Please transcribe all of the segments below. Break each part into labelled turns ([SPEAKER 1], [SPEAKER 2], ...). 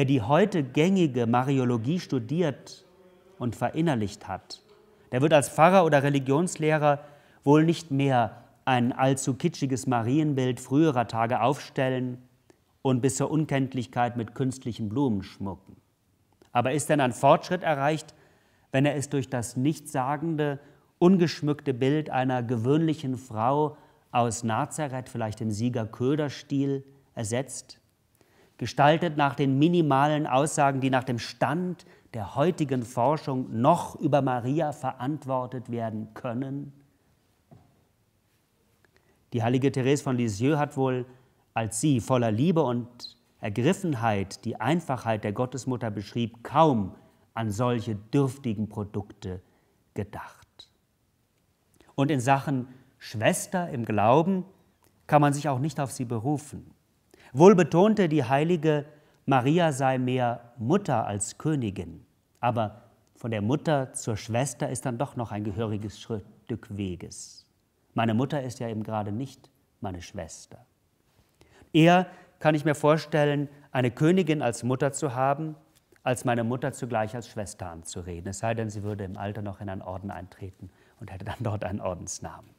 [SPEAKER 1] Wer die heute gängige Mariologie studiert und verinnerlicht hat, der wird als Pfarrer oder Religionslehrer wohl nicht mehr ein allzu kitschiges Marienbild früherer Tage aufstellen und bis zur Unkenntlichkeit mit künstlichen Blumen schmucken. Aber ist denn ein Fortschritt erreicht, wenn er es durch das nichtssagende, ungeschmückte Bild einer gewöhnlichen Frau aus Nazareth, vielleicht im Siegerköderstil, ersetzt? gestaltet nach den minimalen Aussagen, die nach dem Stand der heutigen Forschung noch über Maria verantwortet werden können? Die heilige Therese von Lisieux hat wohl, als sie voller Liebe und Ergriffenheit die Einfachheit der Gottesmutter beschrieb, kaum an solche dürftigen Produkte gedacht. Und in Sachen Schwester im Glauben kann man sich auch nicht auf sie berufen. Wohl betonte die heilige, Maria sei mehr Mutter als Königin. Aber von der Mutter zur Schwester ist dann doch noch ein gehöriges Stück Weges. Meine Mutter ist ja eben gerade nicht meine Schwester. Eher kann ich mir vorstellen, eine Königin als Mutter zu haben, als meine Mutter zugleich als Schwester anzureden, es sei denn, sie würde im Alter noch in einen Orden eintreten und hätte dann dort einen Ordensnamen.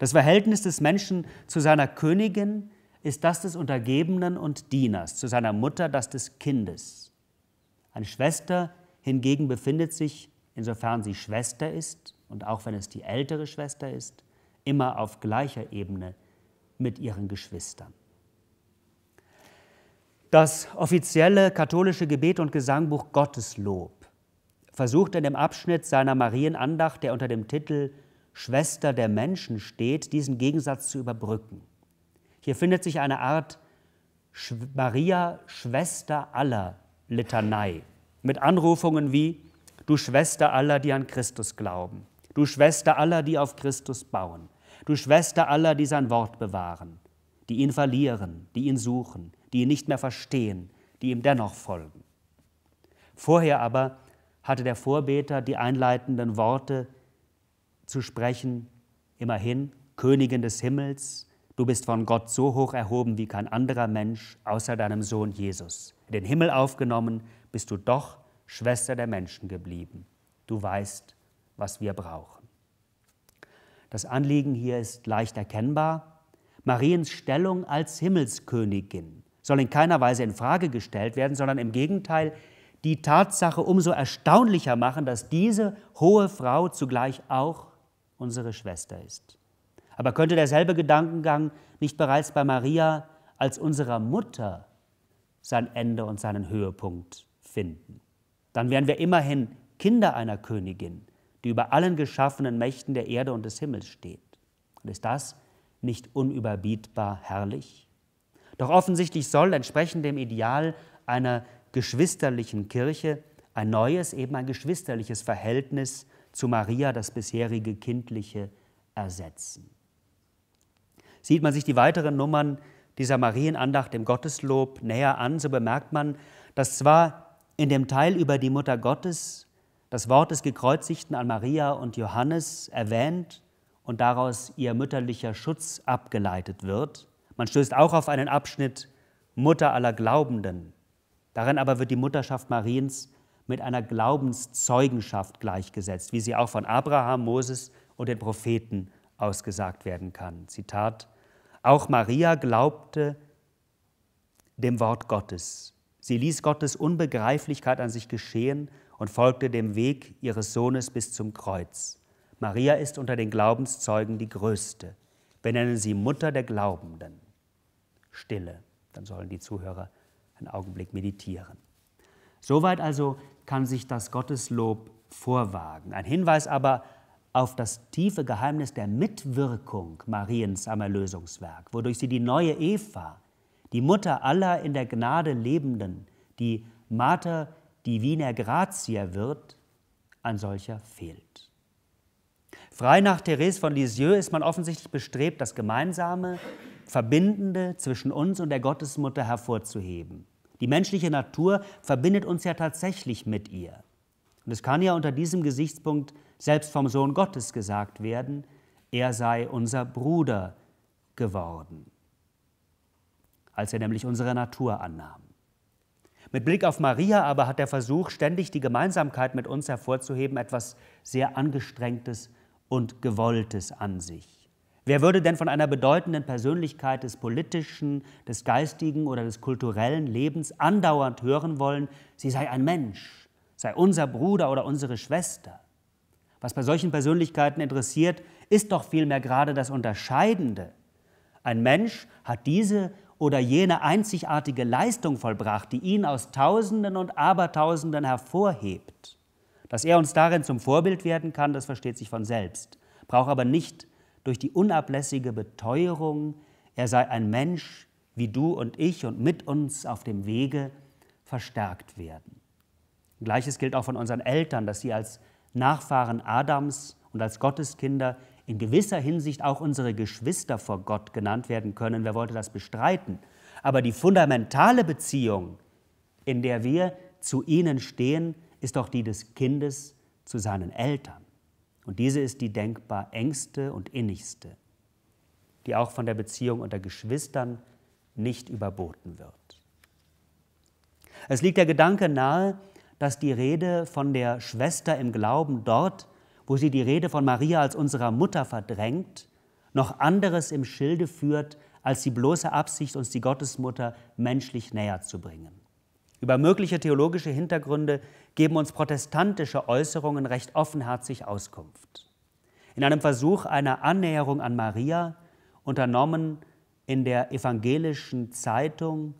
[SPEAKER 1] Das Verhältnis des Menschen zu seiner Königin ist das des Untergebenen und Dieners, zu seiner Mutter das des Kindes. Eine Schwester hingegen befindet sich, insofern sie Schwester ist und auch wenn es die ältere Schwester ist, immer auf gleicher Ebene mit ihren Geschwistern. Das offizielle katholische Gebet und Gesangbuch Gotteslob versucht in dem Abschnitt seiner Marienandacht, der unter dem Titel Schwester der Menschen steht, diesen Gegensatz zu überbrücken. Hier findet sich eine Art Maria, Schwester aller Litanei mit Anrufungen wie Du Schwester aller, die an Christus glauben, du Schwester aller, die auf Christus bauen, du Schwester aller, die sein Wort bewahren, die ihn verlieren, die ihn suchen, die ihn nicht mehr verstehen, die ihm dennoch folgen. Vorher aber hatte der Vorbeter die einleitenden Worte zu sprechen, immerhin Königin des Himmels, Du bist von Gott so hoch erhoben wie kein anderer Mensch außer deinem Sohn Jesus. In den Himmel aufgenommen bist du doch Schwester der Menschen geblieben. Du weißt, was wir brauchen. Das Anliegen hier ist leicht erkennbar. Mariens Stellung als Himmelskönigin soll in keiner Weise in Frage gestellt werden, sondern im Gegenteil die Tatsache umso erstaunlicher machen, dass diese hohe Frau zugleich auch unsere Schwester ist. Aber könnte derselbe Gedankengang nicht bereits bei Maria als unserer Mutter sein Ende und seinen Höhepunkt finden? Dann wären wir immerhin Kinder einer Königin, die über allen geschaffenen Mächten der Erde und des Himmels steht. Und ist das nicht unüberbietbar herrlich? Doch offensichtlich soll entsprechend dem Ideal einer geschwisterlichen Kirche ein neues, eben ein geschwisterliches Verhältnis zu Maria, das bisherige kindliche, ersetzen. Sieht man sich die weiteren Nummern dieser Marienandacht im Gotteslob näher an, so bemerkt man, dass zwar in dem Teil über die Mutter Gottes das Wort des Gekreuzigten an Maria und Johannes erwähnt und daraus ihr mütterlicher Schutz abgeleitet wird, man stößt auch auf einen Abschnitt Mutter aller Glaubenden. Darin aber wird die Mutterschaft Mariens mit einer Glaubenszeugenschaft gleichgesetzt, wie sie auch von Abraham, Moses und den Propheten ausgesagt werden kann. Zitat auch Maria glaubte dem Wort Gottes. Sie ließ Gottes Unbegreiflichkeit an sich geschehen und folgte dem Weg ihres Sohnes bis zum Kreuz. Maria ist unter den Glaubenszeugen die größte. Wir nennen sie Mutter der Glaubenden. Stille, dann sollen die Zuhörer einen Augenblick meditieren. Soweit also kann sich das Gotteslob vorwagen. Ein Hinweis aber auf das tiefe Geheimnis der Mitwirkung Mariens am Erlösungswerk, wodurch sie die neue Eva, die Mutter aller in der Gnade Lebenden, die Mater Divina Grazia wird, ein solcher fehlt. Frei nach Therese von Lisieux ist man offensichtlich bestrebt, das Gemeinsame, Verbindende zwischen uns und der Gottesmutter hervorzuheben. Die menschliche Natur verbindet uns ja tatsächlich mit ihr. Und es kann ja unter diesem Gesichtspunkt selbst vom Sohn Gottes gesagt werden, er sei unser Bruder geworden, als er nämlich unsere Natur annahm. Mit Blick auf Maria aber hat der Versuch, ständig die Gemeinsamkeit mit uns hervorzuheben, etwas sehr Angestrengtes und Gewolltes an sich. Wer würde denn von einer bedeutenden Persönlichkeit des politischen, des geistigen oder des kulturellen Lebens andauernd hören wollen, sie sei ein Mensch, sei unser Bruder oder unsere Schwester? Was bei solchen Persönlichkeiten interessiert, ist doch vielmehr gerade das Unterscheidende. Ein Mensch hat diese oder jene einzigartige Leistung vollbracht, die ihn aus Tausenden und Abertausenden hervorhebt. Dass er uns darin zum Vorbild werden kann, das versteht sich von selbst, braucht aber nicht durch die unablässige Beteuerung, er sei ein Mensch wie du und ich und mit uns auf dem Wege verstärkt werden. Gleiches gilt auch von unseren Eltern, dass sie als Nachfahren Adams und als Gotteskinder in gewisser Hinsicht auch unsere Geschwister vor Gott genannt werden können. Wer wollte das bestreiten? Aber die fundamentale Beziehung, in der wir zu ihnen stehen, ist doch die des Kindes zu seinen Eltern. Und diese ist die denkbar engste und innigste, die auch von der Beziehung unter Geschwistern nicht überboten wird. Es liegt der Gedanke nahe, dass die Rede von der Schwester im Glauben dort, wo sie die Rede von Maria als unserer Mutter verdrängt, noch anderes im Schilde führt als die bloße Absicht, uns die Gottesmutter menschlich näher zu bringen. Über mögliche theologische Hintergründe geben uns protestantische Äußerungen recht offenherzig Auskunft. In einem Versuch einer Annäherung an Maria, unternommen in der evangelischen Zeitung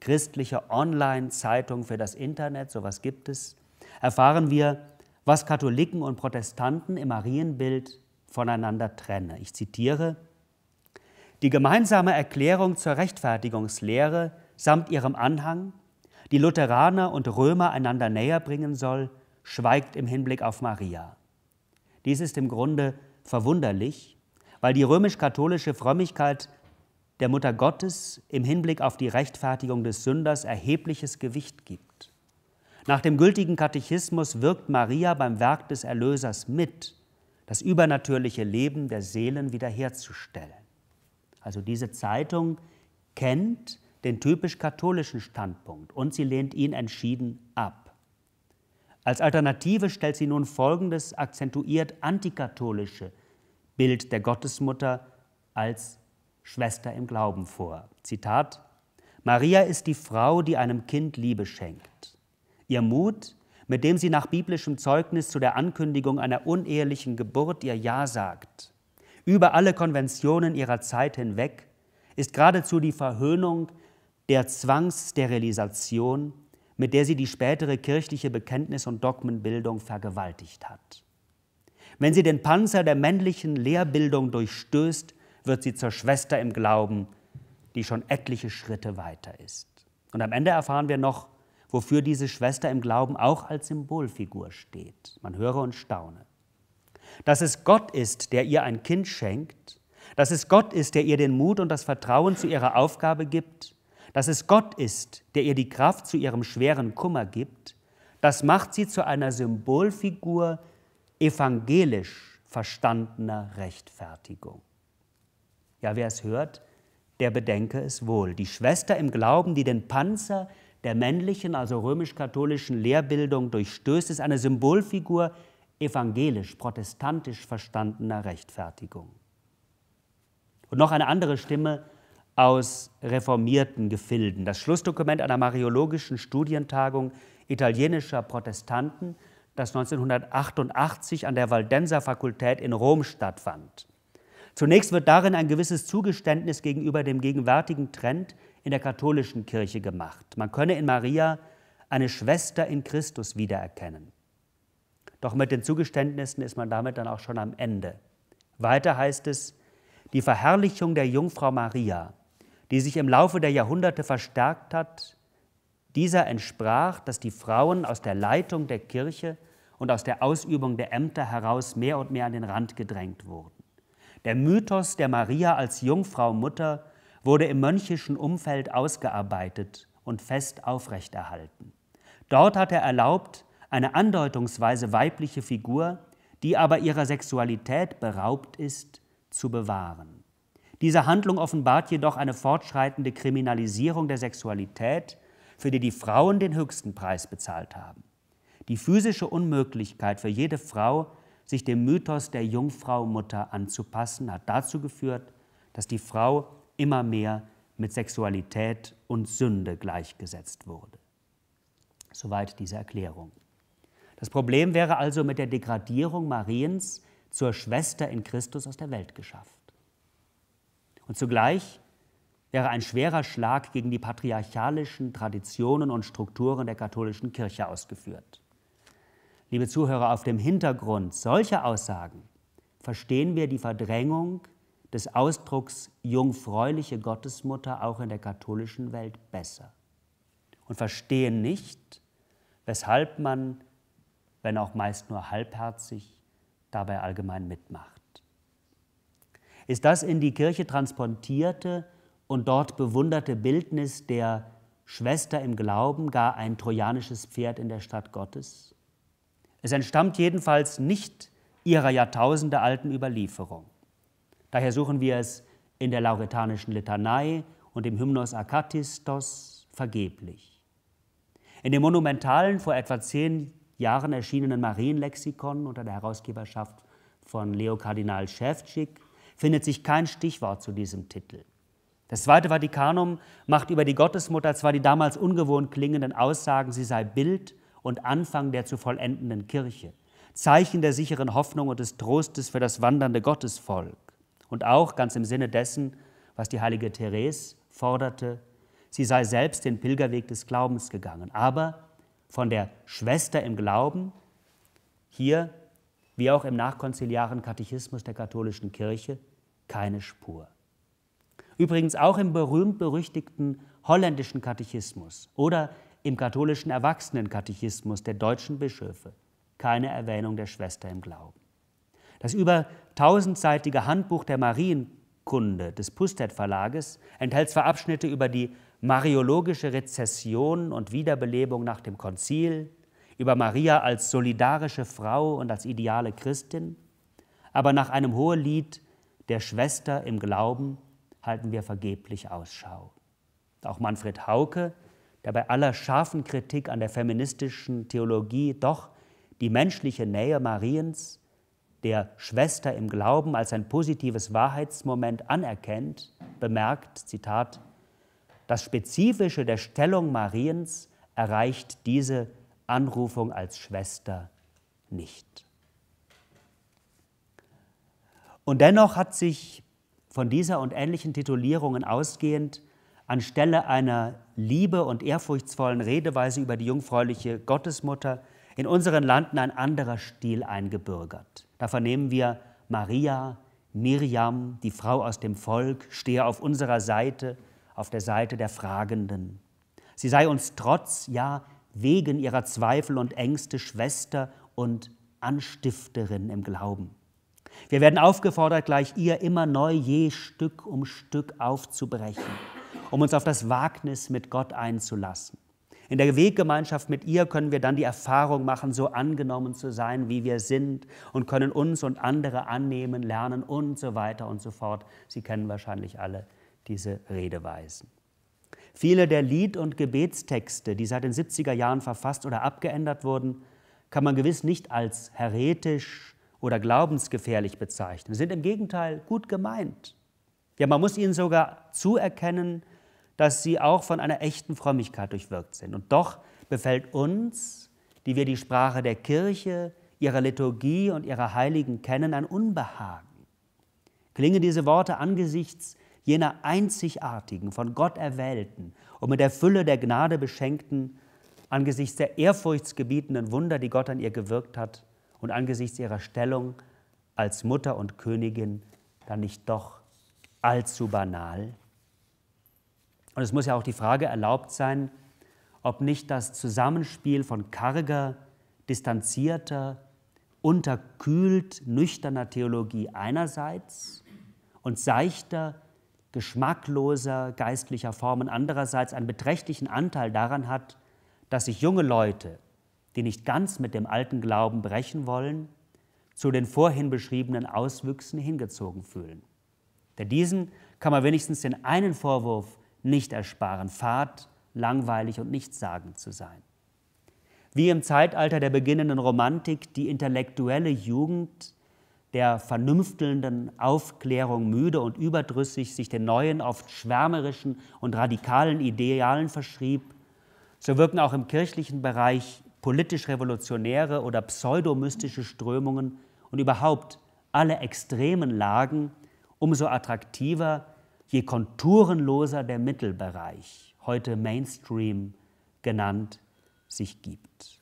[SPEAKER 1] christliche Online-Zeitung für das Internet, sowas gibt es, erfahren wir, was Katholiken und Protestanten im Marienbild voneinander trennen. Ich zitiere, die gemeinsame Erklärung zur Rechtfertigungslehre samt ihrem Anhang, die Lutheraner und Römer einander näher bringen soll, schweigt im Hinblick auf Maria. Dies ist im Grunde verwunderlich, weil die römisch-katholische Frömmigkeit der Mutter Gottes im Hinblick auf die Rechtfertigung des Sünders erhebliches Gewicht gibt. Nach dem gültigen Katechismus wirkt Maria beim Werk des Erlösers mit, das übernatürliche Leben der Seelen wiederherzustellen. Also diese Zeitung kennt den typisch katholischen Standpunkt und sie lehnt ihn entschieden ab. Als Alternative stellt sie nun folgendes akzentuiert antikatholische Bild der Gottesmutter als Schwester im Glauben vor. Zitat, Maria ist die Frau, die einem Kind Liebe schenkt. Ihr Mut, mit dem sie nach biblischem Zeugnis zu der Ankündigung einer unehelichen Geburt ihr Ja sagt, über alle Konventionen ihrer Zeit hinweg, ist geradezu die Verhöhnung der Zwangssterilisation, mit der sie die spätere kirchliche Bekenntnis- und Dogmenbildung vergewaltigt hat. Wenn sie den Panzer der männlichen Lehrbildung durchstößt, wird sie zur Schwester im Glauben, die schon etliche Schritte weiter ist. Und am Ende erfahren wir noch, wofür diese Schwester im Glauben auch als Symbolfigur steht. Man höre und staune. Dass es Gott ist, der ihr ein Kind schenkt, dass es Gott ist, der ihr den Mut und das Vertrauen zu ihrer Aufgabe gibt, dass es Gott ist, der ihr die Kraft zu ihrem schweren Kummer gibt, das macht sie zu einer Symbolfigur evangelisch verstandener Rechtfertigung. Ja, wer es hört, der bedenke es wohl. Die Schwester im Glauben, die den Panzer der männlichen, also römisch-katholischen Lehrbildung durchstößt, ist eine Symbolfigur evangelisch-protestantisch verstandener Rechtfertigung. Und noch eine andere Stimme aus reformierten Gefilden. Das Schlussdokument einer mariologischen Studientagung italienischer Protestanten, das 1988 an der Valdenser Fakultät in Rom stattfand. Zunächst wird darin ein gewisses Zugeständnis gegenüber dem gegenwärtigen Trend in der katholischen Kirche gemacht. Man könne in Maria eine Schwester in Christus wiedererkennen. Doch mit den Zugeständnissen ist man damit dann auch schon am Ende. Weiter heißt es, die Verherrlichung der Jungfrau Maria, die sich im Laufe der Jahrhunderte verstärkt hat, dieser entsprach, dass die Frauen aus der Leitung der Kirche und aus der Ausübung der Ämter heraus mehr und mehr an den Rand gedrängt wurden. Der Mythos der Maria als Jungfrau Mutter wurde im mönchischen Umfeld ausgearbeitet und fest aufrechterhalten. Dort hat er erlaubt, eine andeutungsweise weibliche Figur, die aber ihrer Sexualität beraubt ist, zu bewahren. Diese Handlung offenbart jedoch eine fortschreitende Kriminalisierung der Sexualität, für die die Frauen den höchsten Preis bezahlt haben. Die physische Unmöglichkeit für jede Frau, sich dem Mythos der Jungfrau Mutter anzupassen, hat dazu geführt, dass die Frau immer mehr mit Sexualität und Sünde gleichgesetzt wurde. Soweit diese Erklärung. Das Problem wäre also mit der Degradierung Mariens zur Schwester in Christus aus der Welt geschafft. Und zugleich wäre ein schwerer Schlag gegen die patriarchalischen Traditionen und Strukturen der katholischen Kirche ausgeführt. Liebe Zuhörer, auf dem Hintergrund solcher Aussagen verstehen wir die Verdrängung des Ausdrucks jungfräuliche Gottesmutter auch in der katholischen Welt besser und verstehen nicht, weshalb man, wenn auch meist nur halbherzig, dabei allgemein mitmacht. Ist das in die Kirche transportierte und dort bewunderte Bildnis der Schwester im Glauben gar ein trojanisches Pferd in der Stadt Gottes? Es entstammt jedenfalls nicht ihrer jahrtausendealten Überlieferung. Daher suchen wir es in der lauretanischen Litanei und im Hymnos Akatistos vergeblich. In dem monumentalen, vor etwa zehn Jahren erschienenen Marienlexikon unter der Herausgeberschaft von Leo Kardinal Schäfczyk findet sich kein Stichwort zu diesem Titel. Das Zweite Vatikanum macht über die Gottesmutter zwar die damals ungewohnt klingenden Aussagen, sie sei Bild und Anfang der zu vollendenden Kirche, Zeichen der sicheren Hoffnung und des Trostes für das wandernde Gottesvolk und auch ganz im Sinne dessen, was die heilige Therese forderte, sie sei selbst den Pilgerweg des Glaubens gegangen, aber von der Schwester im Glauben, hier wie auch im nachkonziliaren Katechismus der katholischen Kirche, keine Spur. Übrigens auch im berühmt-berüchtigten holländischen Katechismus oder im katholischen Erwachsenenkatechismus der deutschen Bischöfe keine Erwähnung der Schwester im Glauben. Das über tausendseitige Handbuch der Marienkunde des Pustet Verlages enthält zwar Abschnitte über die mariologische Rezession und Wiederbelebung nach dem Konzil, über Maria als solidarische Frau und als ideale Christin, aber nach einem hohen Lied der Schwester im Glauben halten wir vergeblich Ausschau. Auch Manfred Hauke der bei aller scharfen Kritik an der feministischen Theologie doch die menschliche Nähe Mariens, der Schwester im Glauben als ein positives Wahrheitsmoment anerkennt, bemerkt, Zitat, das Spezifische der Stellung Mariens erreicht diese Anrufung als Schwester nicht. Und dennoch hat sich von dieser und ähnlichen Titulierungen ausgehend anstelle einer liebe- und ehrfurchtsvollen Redeweise über die jungfräuliche Gottesmutter in unseren Landen ein anderer Stil eingebürgert. Da vernehmen wir Maria, Miriam, die Frau aus dem Volk, stehe auf unserer Seite, auf der Seite der Fragenden. Sie sei uns trotz, ja, wegen ihrer Zweifel und Ängste Schwester und Anstifterin im Glauben. Wir werden aufgefordert, gleich ihr immer neu je Stück um Stück aufzubrechen um uns auf das Wagnis mit Gott einzulassen. In der Weggemeinschaft mit ihr können wir dann die Erfahrung machen, so angenommen zu sein, wie wir sind und können uns und andere annehmen, lernen und so weiter und so fort. Sie kennen wahrscheinlich alle diese Redeweisen. Viele der Lied- und Gebetstexte, die seit den 70er Jahren verfasst oder abgeändert wurden, kann man gewiss nicht als heretisch oder glaubensgefährlich bezeichnen, Sie sind im Gegenteil gut gemeint. Ja, man muss ihnen sogar zuerkennen, dass sie auch von einer echten Frömmigkeit durchwirkt sind. Und doch befällt uns, die wir die Sprache der Kirche, ihrer Liturgie und ihrer Heiligen kennen, ein Unbehagen. Klingen diese Worte angesichts jener einzigartigen, von Gott erwählten und mit der Fülle der Gnade beschenkten, angesichts der ehrfurchtsgebietenden Wunder, die Gott an ihr gewirkt hat und angesichts ihrer Stellung als Mutter und Königin, dann nicht doch allzu banal? Und es muss ja auch die Frage erlaubt sein, ob nicht das Zusammenspiel von karger, distanzierter, unterkühlt, nüchterner Theologie einerseits und seichter, geschmackloser geistlicher Formen andererseits einen beträchtlichen Anteil daran hat, dass sich junge Leute, die nicht ganz mit dem alten Glauben brechen wollen, zu den vorhin beschriebenen Auswüchsen hingezogen fühlen. Denn diesen kann man wenigstens den einen Vorwurf nicht ersparen, fad, langweilig und nichtssagend zu sein. Wie im Zeitalter der beginnenden Romantik die intellektuelle Jugend der vernünftelnden Aufklärung müde und überdrüssig sich den neuen, oft schwärmerischen und radikalen Idealen verschrieb, so wirken auch im kirchlichen Bereich politisch revolutionäre oder pseudomystische Strömungen und überhaupt alle extremen Lagen umso attraktiver, je konturenloser der Mittelbereich, heute Mainstream genannt, sich gibt.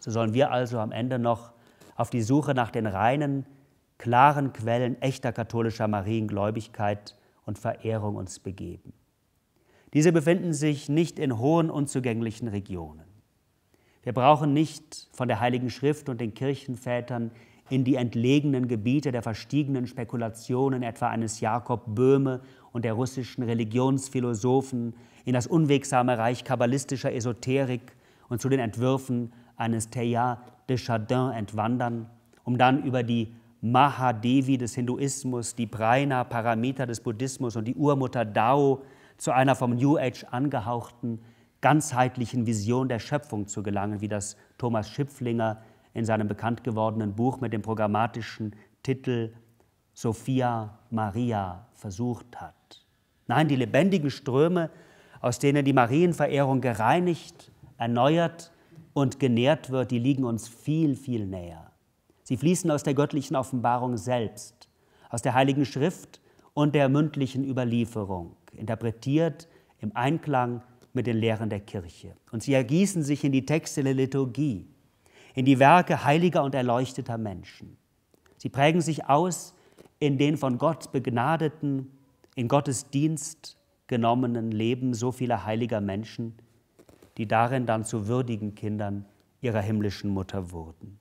[SPEAKER 1] So sollen wir also am Ende noch auf die Suche nach den reinen, klaren Quellen echter katholischer Mariengläubigkeit und Verehrung uns begeben. Diese befinden sich nicht in hohen, unzugänglichen Regionen. Wir brauchen nicht von der Heiligen Schrift und den Kirchenvätern in die entlegenen Gebiete der verstiegenen Spekulationen etwa eines Jakob Böhme und der russischen Religionsphilosophen, in das unwegsame Reich kabbalistischer Esoterik und zu den Entwürfen eines Teilhard de Chardin entwandern, um dann über die Mahadevi des Hinduismus, die Prana Paramita des Buddhismus und die Urmutter Dao zu einer vom New Age angehauchten, ganzheitlichen Vision der Schöpfung zu gelangen, wie das Thomas Schipflinger in seinem bekannt gewordenen Buch mit dem programmatischen Titel Sophia Maria versucht hat. Nein, die lebendigen Ströme, aus denen die Marienverehrung gereinigt, erneuert und genährt wird, die liegen uns viel, viel näher. Sie fließen aus der göttlichen Offenbarung selbst, aus der heiligen Schrift und der mündlichen Überlieferung, interpretiert im Einklang mit den Lehren der Kirche. Und sie ergießen sich in die Texte der Liturgie, in die Werke heiliger und erleuchteter Menschen. Sie prägen sich aus in den von Gott begnadeten, in Gottes Dienst genommenen Leben so vieler heiliger Menschen, die darin dann zu würdigen Kindern ihrer himmlischen Mutter wurden.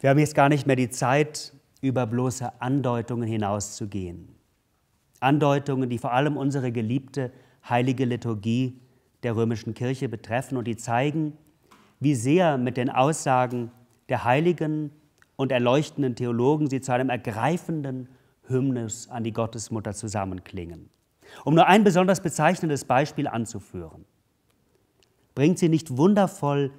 [SPEAKER 1] Wir haben jetzt gar nicht mehr die Zeit, über bloße Andeutungen hinauszugehen. Andeutungen, die vor allem unsere geliebte heilige Liturgie der römischen Kirche betreffen und die zeigen, wie sehr mit den Aussagen der heiligen und erleuchtenden Theologen sie zu einem ergreifenden Hymnus an die Gottesmutter zusammenklingen. Um nur ein besonders bezeichnendes Beispiel anzuführen, bringt sie nicht wundervoll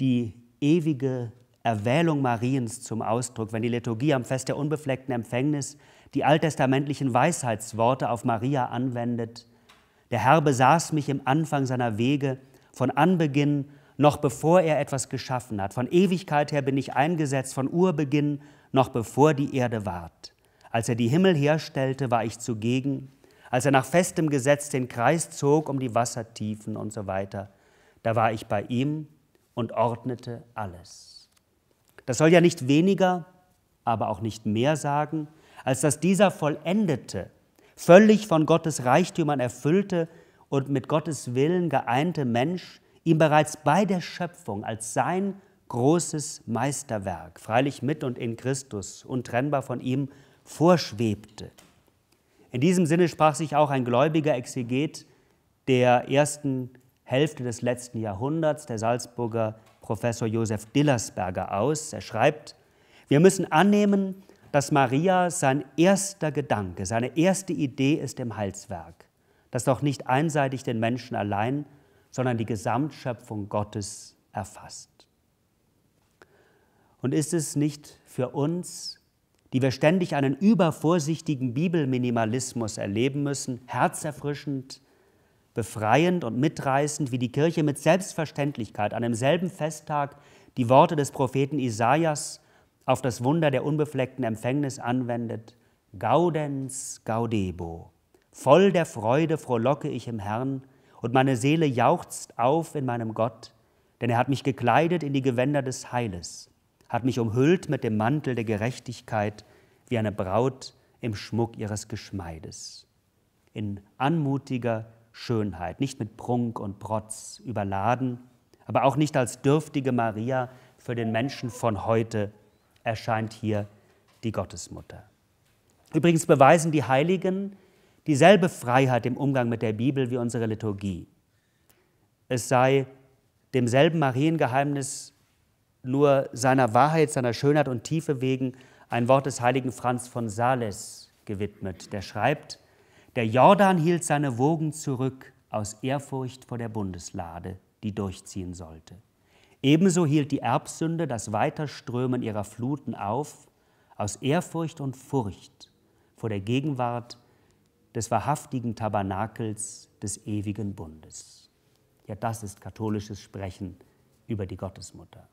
[SPEAKER 1] die ewige Erwählung Mariens zum Ausdruck, wenn die Liturgie am Fest der unbefleckten Empfängnis die alttestamentlichen Weisheitsworte auf Maria anwendet. Der Herr besaß mich im Anfang seiner Wege, von Anbeginn noch bevor er etwas geschaffen hat. Von Ewigkeit her bin ich eingesetzt, von Urbeginn, noch bevor die Erde ward. Als er die Himmel herstellte, war ich zugegen. Als er nach festem Gesetz den Kreis zog um die Wassertiefen und so weiter, da war ich bei ihm und ordnete alles. Das soll ja nicht weniger, aber auch nicht mehr sagen, als dass dieser vollendete, völlig von Gottes Reichtümern erfüllte und mit Gottes Willen geeinte Mensch ihm bereits bei der Schöpfung als sein großes Meisterwerk, freilich mit und in Christus, untrennbar von ihm, vorschwebte. In diesem Sinne sprach sich auch ein gläubiger Exeget der ersten Hälfte des letzten Jahrhunderts, der Salzburger Professor Josef Dillersberger, aus. Er schreibt, wir müssen annehmen, dass Maria sein erster Gedanke, seine erste Idee ist im Heilswerk, das doch nicht einseitig den Menschen allein, sondern die Gesamtschöpfung Gottes erfasst. Und ist es nicht für uns, die wir ständig einen übervorsichtigen Bibelminimalismus erleben müssen, herzerfrischend, befreiend und mitreißend, wie die Kirche mit Selbstverständlichkeit an demselben Festtag die Worte des Propheten Isaias auf das Wunder der unbefleckten Empfängnis anwendet, Gaudens Gaudebo. Voll der Freude frohlocke ich im Herrn, und meine Seele jauchzt auf in meinem Gott, denn er hat mich gekleidet in die Gewänder des Heiles, hat mich umhüllt mit dem Mantel der Gerechtigkeit, wie eine Braut im Schmuck ihres Geschmeides. In anmutiger Schönheit, nicht mit Prunk und Protz überladen, aber auch nicht als dürftige Maria für den Menschen von heute erscheint hier die Gottesmutter. Übrigens beweisen die Heiligen, dieselbe Freiheit im Umgang mit der Bibel wie unsere Liturgie. Es sei demselben Mariengeheimnis nur seiner Wahrheit, seiner Schönheit und Tiefe wegen ein Wort des heiligen Franz von Sales gewidmet, der schreibt, der Jordan hielt seine Wogen zurück aus Ehrfurcht vor der Bundeslade, die durchziehen sollte. Ebenso hielt die Erbsünde das Weiterströmen ihrer Fluten auf, aus Ehrfurcht und Furcht vor der Gegenwart des wahrhaftigen Tabernakels des ewigen Bundes. Ja, das ist katholisches Sprechen über die Gottesmutter.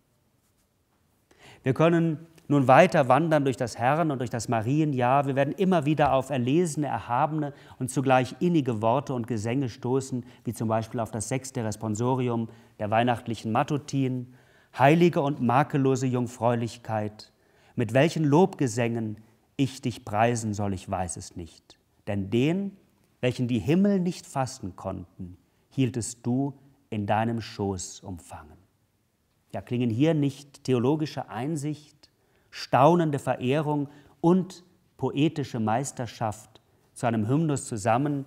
[SPEAKER 1] Wir können nun weiter wandern durch das Herren- und durch das Marienjahr. Wir werden immer wieder auf erlesene, erhabene und zugleich innige Worte und Gesänge stoßen, wie zum Beispiel auf das sechste Responsorium der weihnachtlichen Matutin, heilige und makellose Jungfräulichkeit, mit welchen Lobgesängen ich dich preisen soll, ich weiß es nicht. Denn den, welchen die Himmel nicht fassen konnten, hieltest du in deinem Schoß umfangen. Ja, klingen hier nicht theologische Einsicht, staunende Verehrung und poetische Meisterschaft zu einem Hymnus zusammen,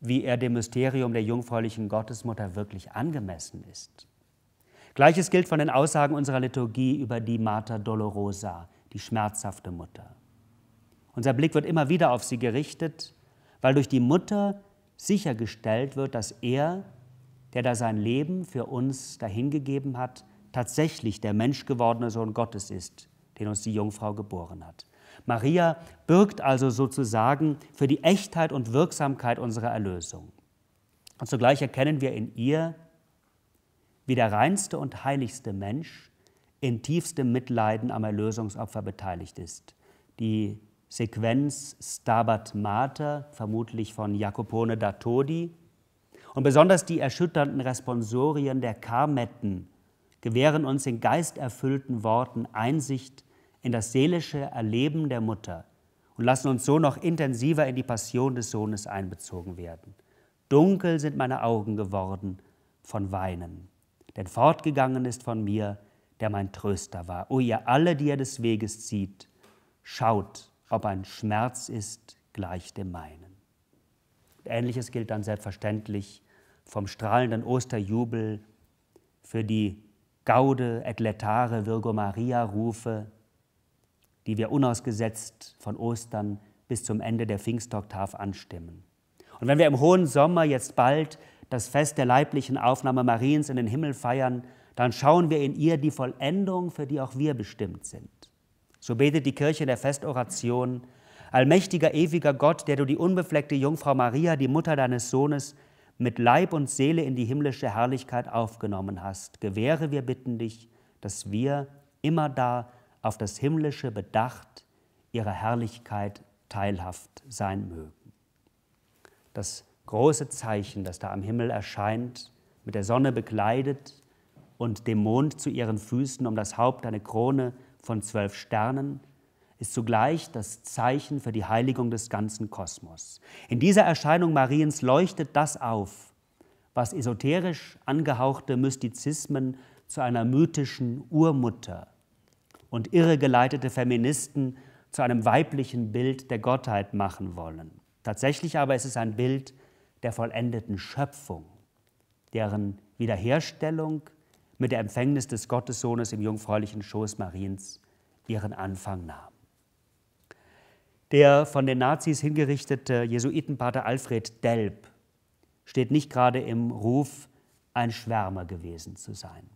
[SPEAKER 1] wie er dem Mysterium der jungfräulichen Gottesmutter wirklich angemessen ist. Gleiches gilt von den Aussagen unserer Liturgie über die Mater Dolorosa, die schmerzhafte Mutter. Unser Blick wird immer wieder auf sie gerichtet, weil durch die Mutter sichergestellt wird, dass er, der da sein Leben für uns dahingegeben hat, tatsächlich der menschgewordene Sohn Gottes ist, den uns die Jungfrau geboren hat. Maria birgt also sozusagen für die Echtheit und Wirksamkeit unserer Erlösung. Und zugleich erkennen wir in ihr, wie der reinste und heiligste Mensch in tiefstem Mitleiden am Erlösungsopfer beteiligt ist. Die Sequenz Stabat Mater, vermutlich von Jacopone da Todi, und besonders die erschütternden Responsorien der Karmetten gewähren uns in geisterfüllten Worten Einsicht in das seelische Erleben der Mutter und lassen uns so noch intensiver in die Passion des Sohnes einbezogen werden. Dunkel sind meine Augen geworden von Weinen, denn fortgegangen ist von mir, der mein Tröster war. O ihr alle, die ihr des Weges zieht, schaut, ob ein Schmerz ist gleich dem meinen. Ähnliches gilt dann selbstverständlich vom strahlenden Osterjubel für die Gaude et letare Virgo Maria Rufe, die wir unausgesetzt von Ostern bis zum Ende der Pfingstkoktav anstimmen. Und wenn wir im hohen Sommer jetzt bald das Fest der leiblichen Aufnahme Mariens in den Himmel feiern, dann schauen wir in ihr die Vollendung, für die auch wir bestimmt sind. So betet die Kirche der Festoration, Allmächtiger, ewiger Gott, der du die unbefleckte Jungfrau Maria, die Mutter deines Sohnes, mit Leib und Seele in die himmlische Herrlichkeit aufgenommen hast, gewähre, wir bitten dich, dass wir immer da auf das himmlische bedacht ihrer Herrlichkeit teilhaft sein mögen. Das große Zeichen, das da am Himmel erscheint, mit der Sonne bekleidet und dem Mond zu ihren Füßen, um das Haupt eine Krone von zwölf Sternen ist zugleich das Zeichen für die Heiligung des ganzen Kosmos. In dieser Erscheinung Mariens leuchtet das auf, was esoterisch angehauchte Mystizismen zu einer mythischen Urmutter und irregeleitete Feministen zu einem weiblichen Bild der Gottheit machen wollen. Tatsächlich aber ist es ein Bild der vollendeten Schöpfung, deren Wiederherstellung mit der Empfängnis des Gottessohnes im jungfräulichen Schoß Mariens ihren Anfang nahm. Der von den Nazis hingerichtete Jesuitenpater Alfred Delp steht nicht gerade im Ruf, ein Schwärmer gewesen zu sein.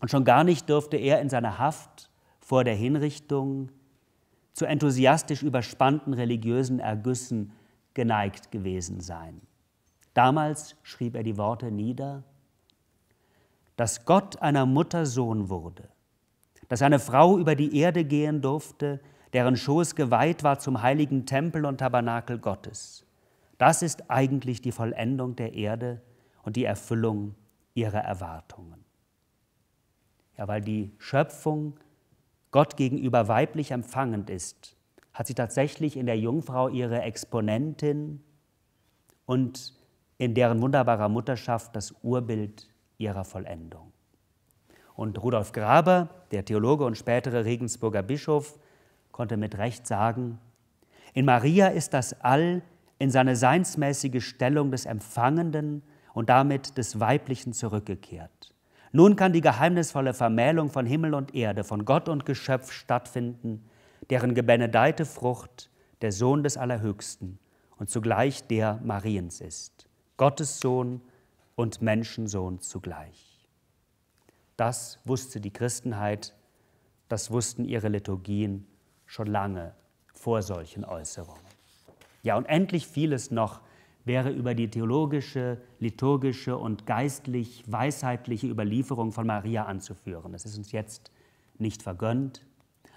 [SPEAKER 1] Und schon gar nicht durfte er in seiner Haft vor der Hinrichtung zu enthusiastisch überspannten religiösen Ergüssen geneigt gewesen sein. Damals schrieb er die Worte nieder, dass Gott einer Mutter Sohn wurde, dass eine Frau über die Erde gehen durfte, deren Schoß geweiht war zum heiligen Tempel und Tabernakel Gottes. Das ist eigentlich die Vollendung der Erde und die Erfüllung ihrer Erwartungen. Ja, weil die Schöpfung Gott gegenüber weiblich empfangend ist, hat sie tatsächlich in der Jungfrau ihre Exponentin und in deren wunderbarer Mutterschaft das Urbild ihrer Vollendung. Und Rudolf Graber, der Theologe und spätere Regensburger Bischof, konnte mit Recht sagen, in Maria ist das All in seine seinsmäßige Stellung des Empfangenden und damit des Weiblichen zurückgekehrt. Nun kann die geheimnisvolle Vermählung von Himmel und Erde, von Gott und Geschöpf stattfinden, deren gebenedeite Frucht der Sohn des Allerhöchsten und zugleich der Mariens ist. Gottes Sohn, und Menschensohn zugleich. Das wusste die Christenheit, das wussten ihre Liturgien schon lange vor solchen Äußerungen. Ja, und endlich vieles noch wäre über die theologische, liturgische und geistlich-weisheitliche Überlieferung von Maria anzuführen. Es ist uns jetzt nicht vergönnt.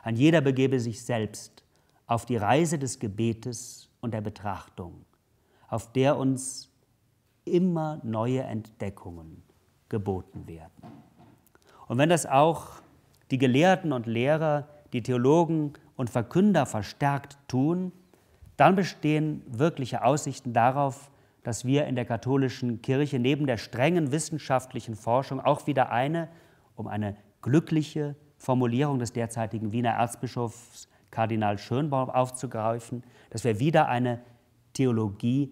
[SPEAKER 1] Ein jeder begebe sich selbst auf die Reise des Gebetes und der Betrachtung, auf der uns immer neue Entdeckungen geboten werden. Und wenn das auch die Gelehrten und Lehrer, die Theologen und Verkünder verstärkt tun, dann bestehen wirkliche Aussichten darauf, dass wir in der katholischen Kirche neben der strengen wissenschaftlichen Forschung auch wieder eine, um eine glückliche Formulierung des derzeitigen Wiener Erzbischofs Kardinal Schönbaum aufzugreifen, dass wir wieder eine Theologie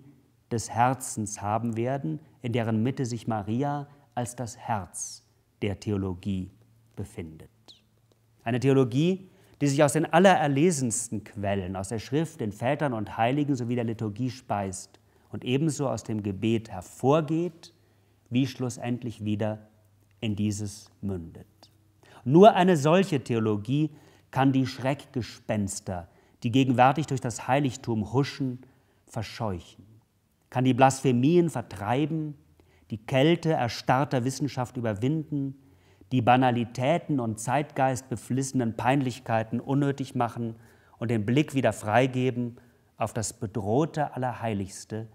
[SPEAKER 1] des Herzens haben werden, in deren Mitte sich Maria als das Herz der Theologie befindet. Eine Theologie, die sich aus den allererlesensten Quellen, aus der Schrift, den Vätern und Heiligen sowie der Liturgie speist und ebenso aus dem Gebet hervorgeht, wie schlussendlich wieder in dieses mündet. Nur eine solche Theologie kann die Schreckgespenster, die gegenwärtig durch das Heiligtum huschen, verscheuchen kann die Blasphemien vertreiben, die Kälte erstarrter Wissenschaft überwinden, die Banalitäten und Zeitgeist beflissenen Peinlichkeiten unnötig machen und den Blick wieder freigeben auf das bedrohte Allerheiligste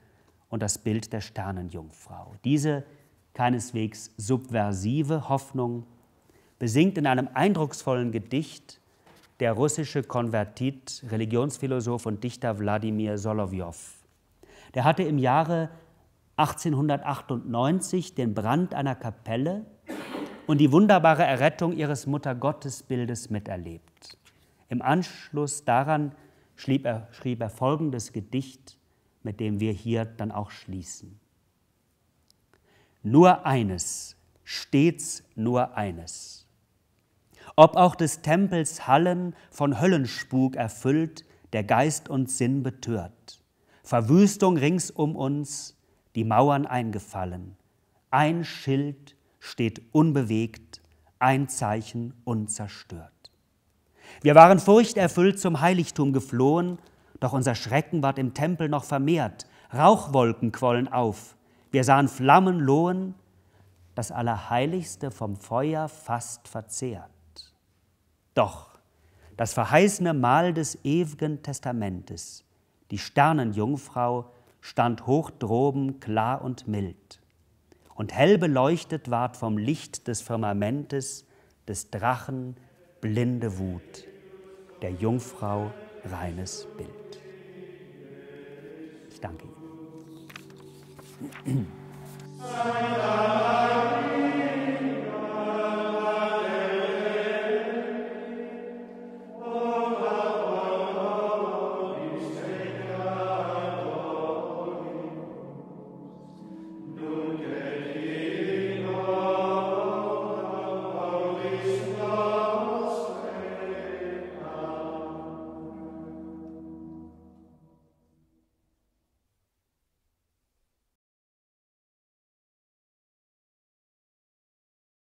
[SPEAKER 1] und das Bild der Sternenjungfrau. Diese keineswegs subversive Hoffnung besingt in einem eindrucksvollen Gedicht der russische Konvertit, Religionsphilosoph und Dichter Wladimir Solowyov. Der hatte im Jahre 1898 den Brand einer Kapelle und die wunderbare Errettung ihres Muttergottesbildes miterlebt. Im Anschluss daran schrieb er, schrieb er folgendes Gedicht, mit dem wir hier dann auch schließen. Nur eines, stets nur eines. Ob auch des Tempels Hallen von Höllenspuk erfüllt, der Geist und Sinn betört Verwüstung rings um uns, die Mauern eingefallen. Ein Schild steht unbewegt, ein Zeichen unzerstört. Wir waren furchterfüllt zum Heiligtum geflohen, doch unser Schrecken ward im Tempel noch vermehrt. Rauchwolken quollen auf, wir sahen Flammen lohen, das Allerheiligste vom Feuer fast verzehrt. Doch das verheißene Mal des ewigen Testamentes die Sternenjungfrau stand hoch droben, klar und mild, und hell beleuchtet ward vom Licht des Firmamentes des Drachen blinde Wut, der Jungfrau reines Bild. Ich danke Ihnen.